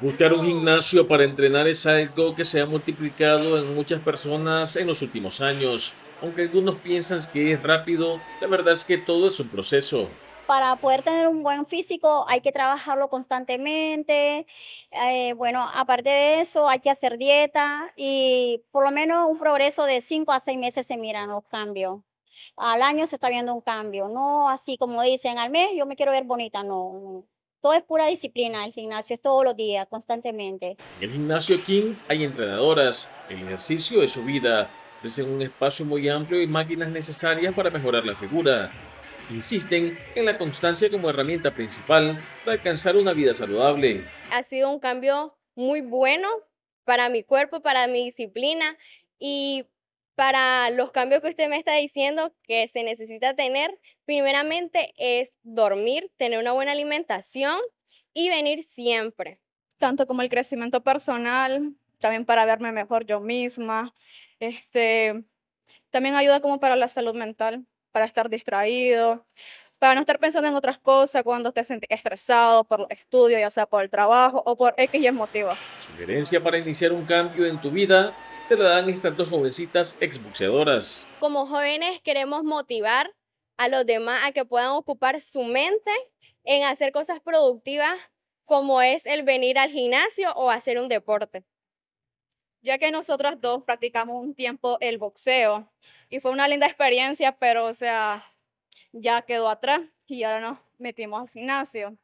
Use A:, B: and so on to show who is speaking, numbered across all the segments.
A: Buscar un gimnasio para entrenar es algo que se ha multiplicado en muchas personas en los últimos años. Aunque algunos piensan que es rápido, la verdad es que todo es un proceso
B: para poder tener un buen físico hay que trabajarlo constantemente. Eh, bueno, aparte de eso, hay que hacer dieta y por lo menos un progreso de 5 a 6 meses se miran los cambios. Al año se está viendo un cambio, no así como dicen, al mes yo me quiero ver bonita, no. Todo es pura disciplina, el gimnasio es todos los días, constantemente.
A: En el gimnasio King hay entrenadoras, el ejercicio es su vida, ofrecen un espacio muy amplio y máquinas necesarias para mejorar la figura. Insisten en la constancia como herramienta principal para alcanzar una vida saludable.
C: Ha sido un cambio muy bueno para mi cuerpo, para mi disciplina y para los cambios que usted me está diciendo que se necesita tener, primeramente es dormir, tener una buena
D: alimentación y venir siempre. Tanto como el crecimiento personal, también para verme mejor yo misma, este, también ayuda como para la salud mental, para estar distraído, para no estar pensando en otras cosas cuando estés estresado por los estudios, ya sea por el trabajo o por X y motivo.
A: Sugerencia para iniciar un cambio en tu vida te la dan estas dos jovencitas exboxeadoras.
D: Como jóvenes
C: queremos motivar a los demás a que puedan ocupar su mente en hacer cosas productivas como es el venir al gimnasio o hacer un deporte.
D: Ya que nosotras dos practicamos un tiempo el boxeo y fue una linda experiencia, pero o sea, ya quedó atrás y ahora nos metimos al gimnasio.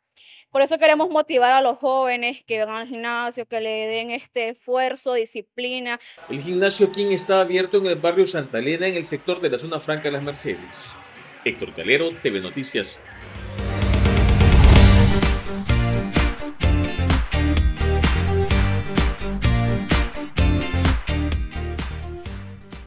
D: Por eso queremos motivar a los jóvenes que vengan al gimnasio, que le den este esfuerzo, disciplina.
A: El gimnasio King está abierto en el barrio Santa Elena, en el sector de la zona franca de Las Mercedes. Héctor Calero, TV Noticias.